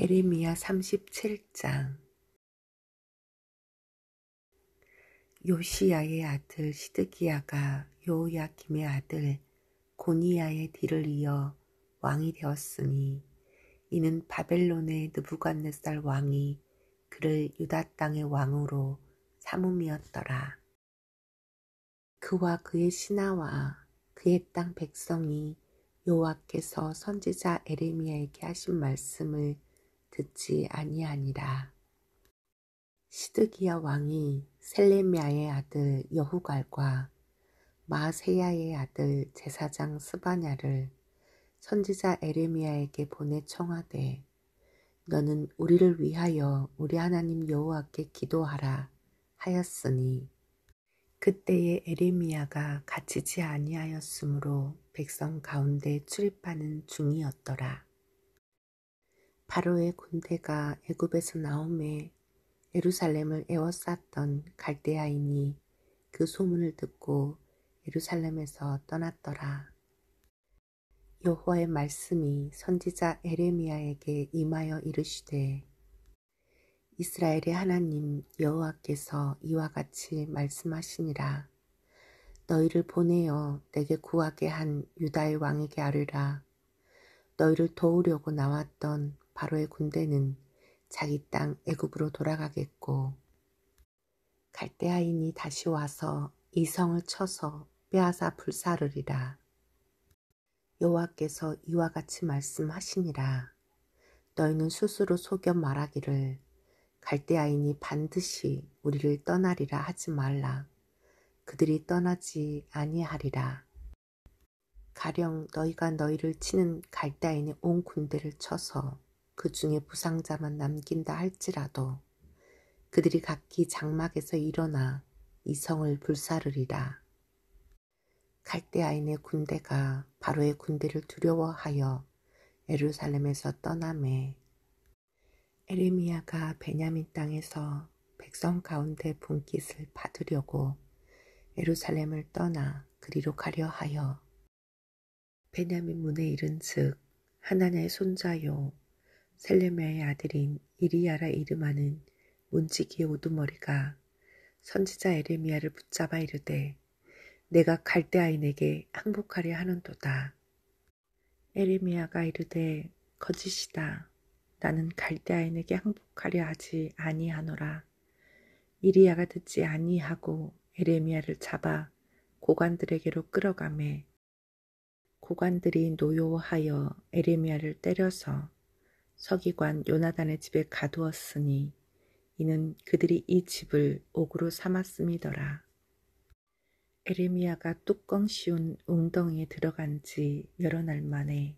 에레미야 37장 요시야의 아들 시드기야가 요야김의 아들 고니야의 뒤를 이어 왕이 되었으니 이는 바벨론의 느부갓네살 왕이 그를 유다 땅의 왕으로 삼음이었더라. 그와 그의 신하와 그의 땅 백성이 요와께서 선지자 에레미야에게 하신 말씀을 듣지 아니하니라. 시드기야 왕이 셀레미아의 아들 여후갈과 마세야의 아들 제사장 스바냐를 선지자 에레미야에게 보내 청하되 너는 우리를 위하여 우리 하나님 여호와께 기도하라 하였으니 그때에 에레미야가 갇히지 아니하였으므로 백성 가운데 출입하는 중이었더라. 바로의 군대가 애굽에서 나옴에 예루살렘을 에워쌌던 갈대아인이 그 소문을 듣고 예루살렘에서 떠났더라. 여호와의 말씀이 선지자 에레미야에게 임하여 이르시되 이스라엘의 하나님 여호와께서 이와 같이 말씀하시니라 너희를 보내어 내게 구하게 한 유다의 왕에게 아르라 너희를 도우려고 나왔던 바로의 군대는 자기 땅 애굽으로 돌아가겠고 갈대아인이 다시 와서 이 성을 쳐서 빼앗아 불사르리라. 여호와께서 이와 같이 말씀하시니라. 너희는 스스로 속여 말하기를 갈대아인이 반드시 우리를 떠나리라 하지 말라. 그들이 떠나지 아니하리라. 가령 너희가 너희를 치는 갈대아인의 온 군대를 쳐서 그 중에 부상자만 남긴다 할지라도 그들이 각기 장막에서 일어나 이 성을 불사르리라. 갈대아인의 군대가 바로의 군대를 두려워하여 에루살렘에서 떠남에 에레미야가 베냐민 땅에서 백성 가운데 분깃을 받으려고 에루살렘을 떠나 그리로 가려 하여 베냐민 문에 이른즉 하나냐의 손자요 셀레미의 아들인 이리야라 이름하는 문지기의 오두머리가 선지자 에레미야를 붙잡아 이르되 내가 갈대아인에게 항복하려 하는도다. 에레미야가 이르되 거짓이다. 나는 갈대아인에게 항복하려 하지 아니하노라. 이리야가 듣지 아니하고 에레미야를 잡아 고관들에게로 끌어가매 고관들이 노요하여 에레미야를 때려서 서기관 요나단의 집에 가두었으니 이는 그들이 이 집을 옥으로 삼았음이더라. 에레미야가 뚜껑 씌운 웅덩이에 들어간 지 여러 날 만에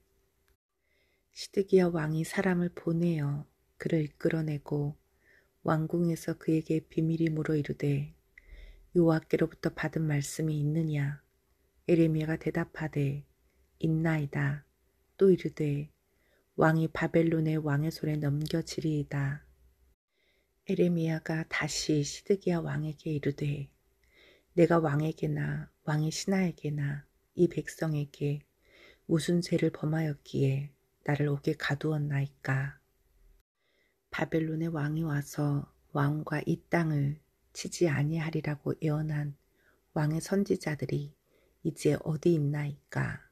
시드기야 왕이 사람을 보내어 그를 이끌어내고 왕궁에서 그에게 비밀이 물어 이르되 요하께로부터 받은 말씀이 있느냐 에레미야가 대답하되 있나이다 또 이르되 왕이 바벨론의 왕의 손에 넘겨지리이다. 에레미야가 다시 시드기야 왕에게 이르되 내가 왕에게나 왕의 신하에게나 이 백성에게 무슨 죄를 범하였기에 나를 옥에 가두었나이까. 바벨론의 왕이 와서 왕과 이 땅을 치지 아니하리라고 예언한 왕의 선지자들이 이제 어디 있나이까.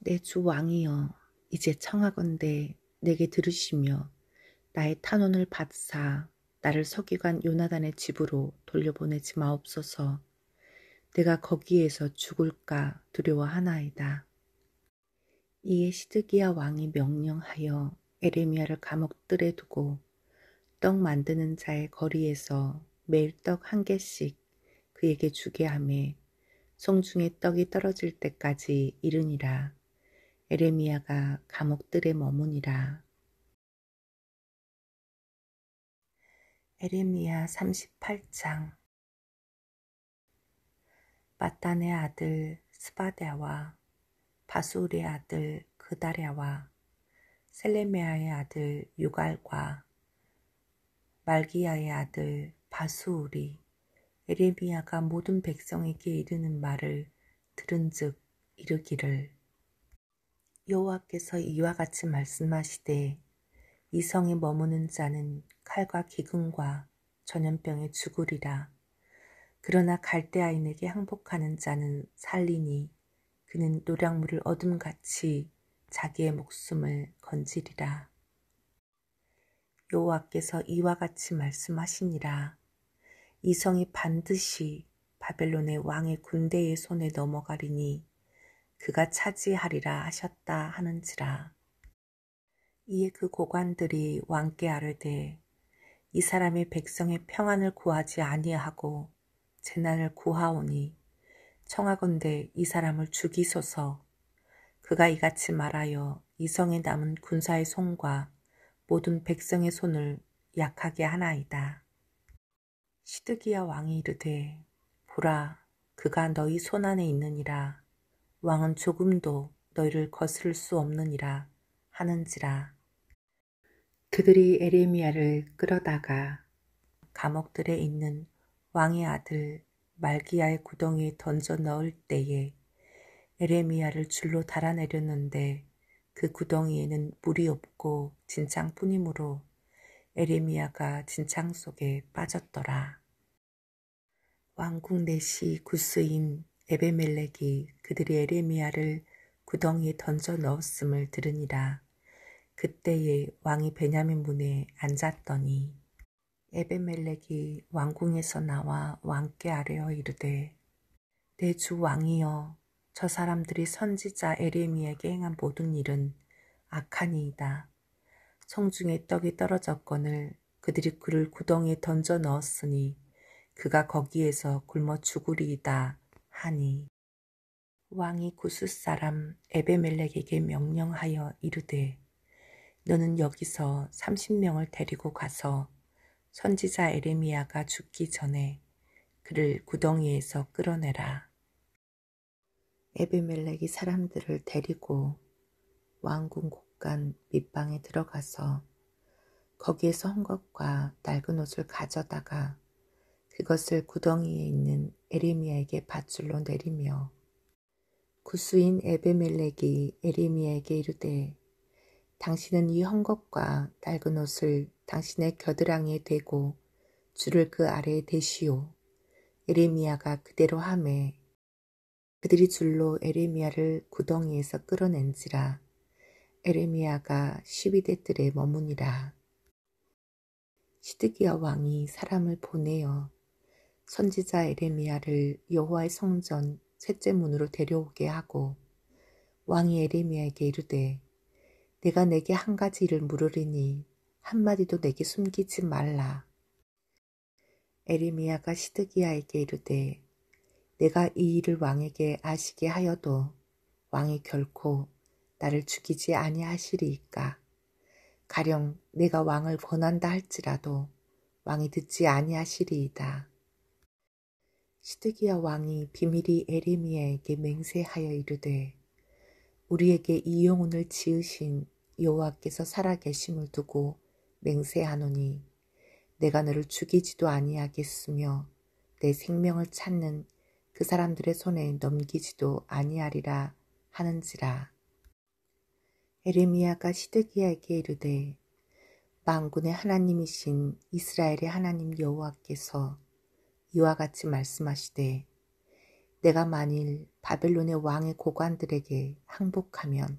내 주 왕이여 이제 청하건대 내게 들으시며 나의 탄원을 받사 나를 서기관 요나단의 집으로 돌려보내지 마옵소서 내가 거기에서 죽을까 두려워하나이다. 이에 시드기야 왕이 명령하여 에레미야를 감옥들에 두고 떡 만드는 자의 거리에서 매일 떡 한 개씩 그에게 주게 하매 송중에 떡이 떨어질 때까지 이르니라. 에레미야가 감옥들에 머무니라. 에레미야 38장 마단의 아들 스바데와 바수울의 아들 그다랴와 셀레메아의 아들 유갈과 말기야의 아들 바수울이 에레미야가 모든 백성에게 이르는 말을 들은즉 이르기를 여호와께서 이와 같이 말씀하시되 이 성에 머무는 자는 칼과 기근과 전염병에 죽으리라. 그러나 갈대아인에게 항복하는 자는 살리니 그는 노량물을 어둠같이 자기의 목숨을 건지리라. 여호와께서 이와 같이 말씀하시니라. 이 성이 반드시 바벨론의 왕의 군대의 손에 넘어가리니 그가 차지하리라 하셨다 하는지라. 이에 그 고관들이 왕께 아뢰되 이 사람이 백성의 평안을 구하지 아니하고 재난을 구하오니 청하건대 이 사람을 죽이소서 그가 이같이 말하여 이성에 남은 군사의 손과 모든 백성의 손을 약하게 하나이다. 시드기야 왕이 이르되 보라 그가 너희 손 안에 있느니라 왕은 조금도 너희를 거스를 수 없느니라 하는지라. 그들이 에레미야를 끌어다가 감옥들에 있는 왕의 아들 말기야의 구덩이에 던져 넣을 때에 에레미야를 줄로 달아내렸는데 그 구덩이에는 물이 없고 진창뿐이므로 에레미야가 진창 속에 빠졌더라. 왕궁 내시 구스인 에베멜렉이 그들이 에레미야를 구덩이에 던져 넣었음을 들으니라. 그때에 왕이 베냐민 문에 앉았더니 에베멜렉이 왕궁에서 나와 왕께 아뢰어 이르되 내 주 왕이여 저 사람들이 선지자 에레미에게 행한 모든 일은 악하니이다. 성중에 떡이 떨어졌거늘 그들이 그를 구덩이에 던져 넣었으니 그가 거기에서 굶어 죽으리이다. 하니 왕이 구스 사람 에베멜렉에게 명령하여 이르되 너는 여기서 30명을 데리고 가서 선지자 에레미야가 죽기 전에 그를 구덩이에서 끌어내라. 에베멜렉이 사람들을 데리고 왕궁 곳간 밑방에 들어가서 거기에서 헌것과 낡은 옷을 가져다가 그것을 구덩이에 있는 에레미야에게 밧줄로 내리며 구수인 에베멜렉이 에레미야에게 이르되 당신은 이 헝겊과 낡은 옷을 당신의 겨드랑이에 대고 줄을 그 아래에 대시오. 에레미야가 그대로 함에 그들이 줄로 에레미야를 구덩이에서 끌어낸지라 에레미야가 시위대 들에 머무니라. 시드기야 왕이 사람을 보내어 선지자 에레미야를 여호와의 성전 셋째 문으로 데려오게 하고 왕이 에레미야에게 이르되 내가 내게 한 가지 일을 물으리니 한마디도 내게 숨기지 말라. 에레미야가 시드기야에게 이르되 내가 이 일을 왕에게 아시게 하여도 왕이 결코 나를 죽이지 아니하시리이까. 가령 내가 왕을 권한다 할지라도 왕이 듣지 아니하시리이다. 시드기야 왕이 비밀이 에레미야에게 맹세하여 이르되 우리에게 이 영혼을 지으신 여호와께서 살아계심을 두고 맹세하노니 내가 너를 죽이지도 아니하겠으며 내 생명을 찾는 그 사람들의 손에 넘기지도 아니하리라 하는지라. 에레미야가 시드기야에게 이르되 망군의 하나님이신 이스라엘의 하나님 여호와께서 이와 같이 말씀하시되 내가 만일 바벨론의 왕의 고관들에게 항복하면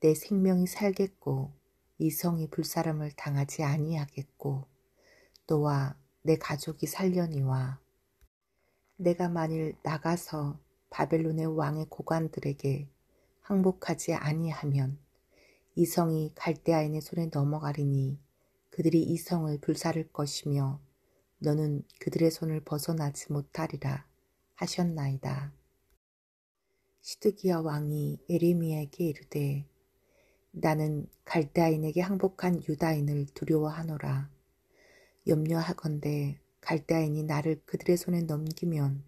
내 생명이 살겠고 이 성이 불사람을 당하지 아니하겠고 또와 내 가족이 살려니와 내가 만일 나가서 바벨론의 왕의 고관들에게 항복하지 아니하면 이 성이 갈대아인의 손에 넘어가리니 그들이 이 성을 불사를 것이며 너는 그들의 손을 벗어나지 못하리라 하셨나이다. 시드기야 왕이 에레미야에게 이르되 나는 갈대아인에게 항복한 유다인을 두려워하노라. 염려하건대 갈대아인이 나를 그들의 손에 넘기면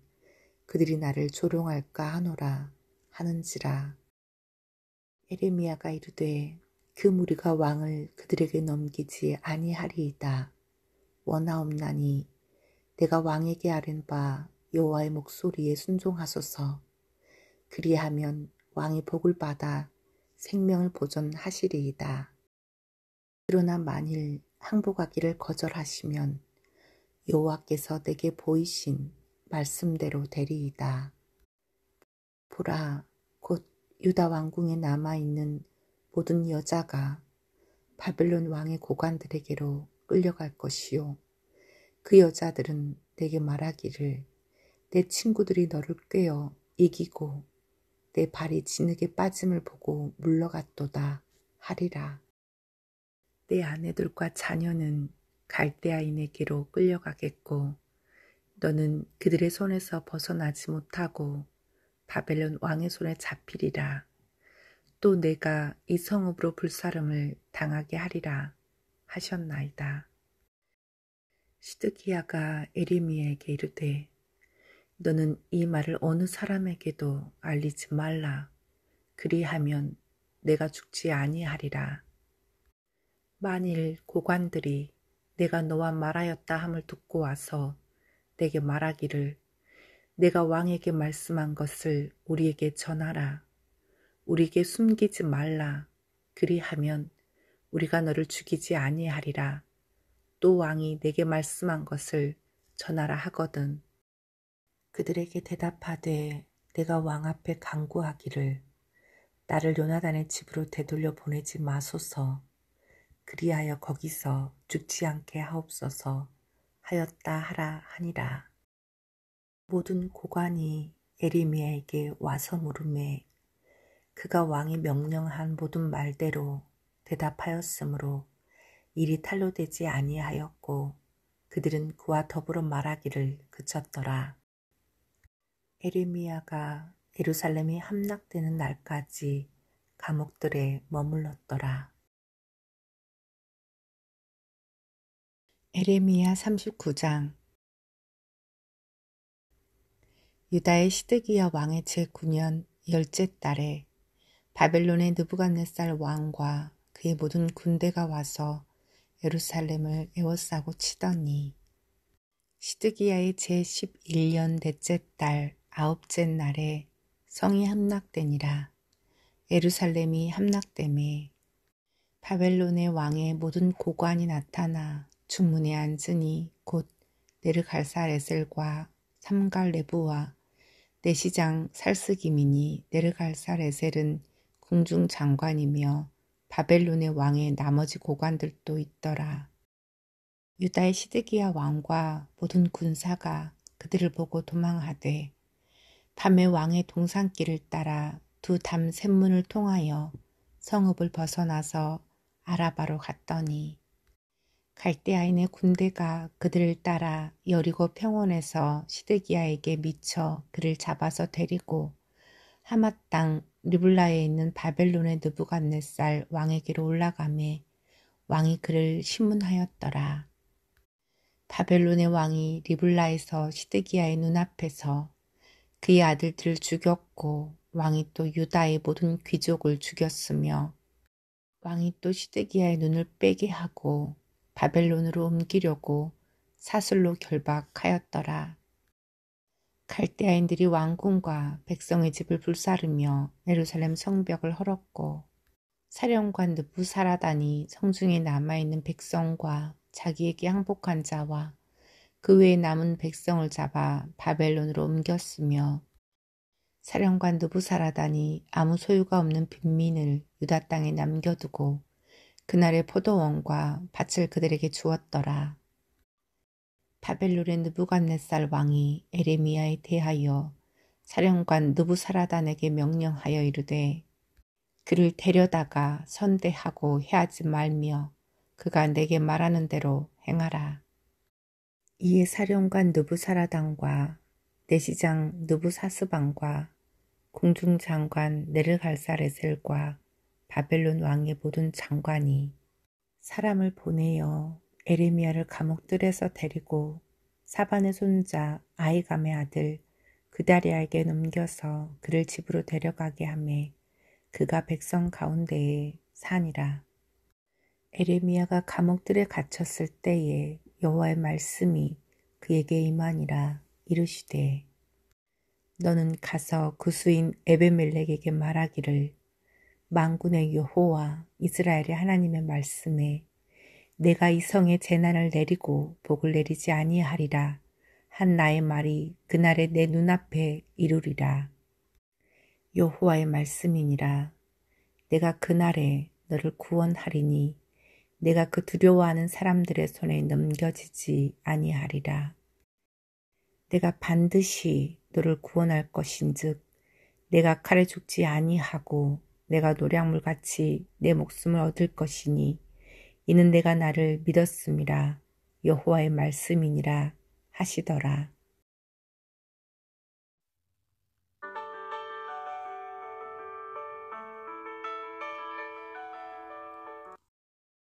그들이 나를 조롱할까 하노라 하는지라. 에레미야가 이르되 그 무리가 왕을 그들에게 넘기지 아니하리이다. 원하옵나니 내가 왕에게 아른바 여호와의 목소리에 순종하소서. 그리하면 왕이 복을 받아 생명을 보존하시리이다. 그러나 만일 항복하기를 거절하시면 여호와께서 내게 보이신 말씀대로 되리이다. 보라, 곧 유다 왕궁에 남아 있는 모든 여자가 바벨론 왕의 고관들에게로 끌려갈 것이요. 그 여자들은 내게 말하기를 내 친구들이 너를 꿰어 이기고 내 발이 진흙에 빠짐을 보고 물러갔도다 하리라. 내 아내들과 자녀는 갈대아인에게로 끌려가겠고 너는 그들의 손에서 벗어나지 못하고 바벨론 왕의 손에 잡히리라. 또 내가 이 성읍으로 불사름을 당하게 하리라. 하셨나이다. 시드기야가 에리미에게 이르되 너는 이 말을 어느 사람에게도 알리지 말라. 그리하면 내가 죽지 아니하리라. 만일 고관들이 내가 너와 말하였다 함을 듣고 와서 내게 말하기를 내가 왕에게 말씀한 것을 우리에게 전하라. 우리에게 숨기지 말라. 그리하면 우리가 너를 죽이지 아니하리라. 또 왕이 내게 말씀한 것을 전하라 하거든. 그들에게 대답하되 내가 왕 앞에 강구하기를 나를 요나단의 집으로 되돌려 보내지 마소서. 그리하여 거기서 죽지 않게 하옵소서 하였다 하라 하니라. 모든 고관이 에리미야에게 와서 물음에 그가 왕이 명령한 모든 말대로 대답하였으므로 일이 탄로되지 아니하였고 그들은 그와 더불어 말하기를 그쳤더라. 에르미야가 예루살렘이 함락되는 날까지 감옥들에 머물렀더라. 에레미야 39장 유다의 시드기야 왕의 제9년 열째 달에 바벨론의 느부갓네살 왕과 그의 모든 군대가 와서 예루살렘을 에워싸고 치더니 시드기야의 제11년 넷째 달 아홉째 날에 성이 함락되니라 예루살렘이 함락됨에 바벨론의 왕의 모든 고관이 나타나 주문에 앉으니 곧 네르갈사레셀과 삼갈레부와 내시장 살스기민이 네르갈사레셀은 궁중장관이며 바벨론의 왕의 나머지 고관들도 있더라. 유다의 시드기야 왕과 모든 군사가 그들을 보고 도망하되 밤에 왕의 동산길을 따라 두 담 샘문을 통하여 성읍을 벗어나서 아라바로 갔더니 갈대아인의 군대가 그들을 따라 여리고 평원에서 시드기야에게 미쳐 그를 잡아서 데리고 하마땅 리블라에 있는 바벨론의 느부갓네살 왕에게로 올라가매 왕이 그를 신문하였더라. 바벨론의 왕이 리블라에서 시드기야의 눈앞에서 그의 아들들을 죽였고 왕이 또 유다의 모든 귀족을 죽였으며 왕이 또 시드기야의 눈을 빼게 하고 바벨론으로 옮기려고 사슬로 결박하였더라. 갈대아인들이 왕궁과 백성의 집을 불사르며 예루살렘 성벽을 헐었고 사령관 느부사라단이 성중에 남아있는 백성과 자기에게 항복한 자와 그 외에 남은 백성을 잡아 바벨론으로 옮겼으며 사령관 느부사라단이 아무 소유가 없는 빈민을 유다 땅에 남겨두고 그날의 포도원과 밭을 그들에게 주었더라. 바벨론의 느부갓네살 왕이 에레미야에 대하여 사령관 느부사라단에게 명령하여 이르되 그를 데려다가 선대하고 해하지 말며 그가 내게 말하는 대로 행하라. 이에 사령관 느부사라단과 내시장 느부사스방과 궁중장관 네르갈사레셀과 바벨론 왕의 모든 장관이 사람을 보내어 에레미아를 감옥들에서 데리고 사반의 손자 아이감의 아들 그다리에게 넘겨서 그를 집으로 데려가게 하매 그가 백성 가운데에 산이라. 에레미아가 감옥들에 갇혔을 때에 여호와의 말씀이 그에게 임하니라 이르시되 너는 가서 구 그 수인 에베멜렉에게 말하기를 망군의 여호와 이스라엘의 하나님의 말씀에 내가 이 성에 재난을 내리고 복을 내리지 아니하리라. 한 나의 말이 그날에 내 눈앞에 이루리라. 여호와의 말씀이니라. 내가 그날에 너를 구원하리니 내가 그 두려워하는 사람들의 손에 넘겨지지 아니하리라. 내가 반드시 너를 구원할 것인즉 내가 칼에 죽지 아니하고 내가 노량물같이 내 목숨을 얻을 것이니 이는 내가 나를 믿었습니라 여호와의 말씀이니라 하시더라.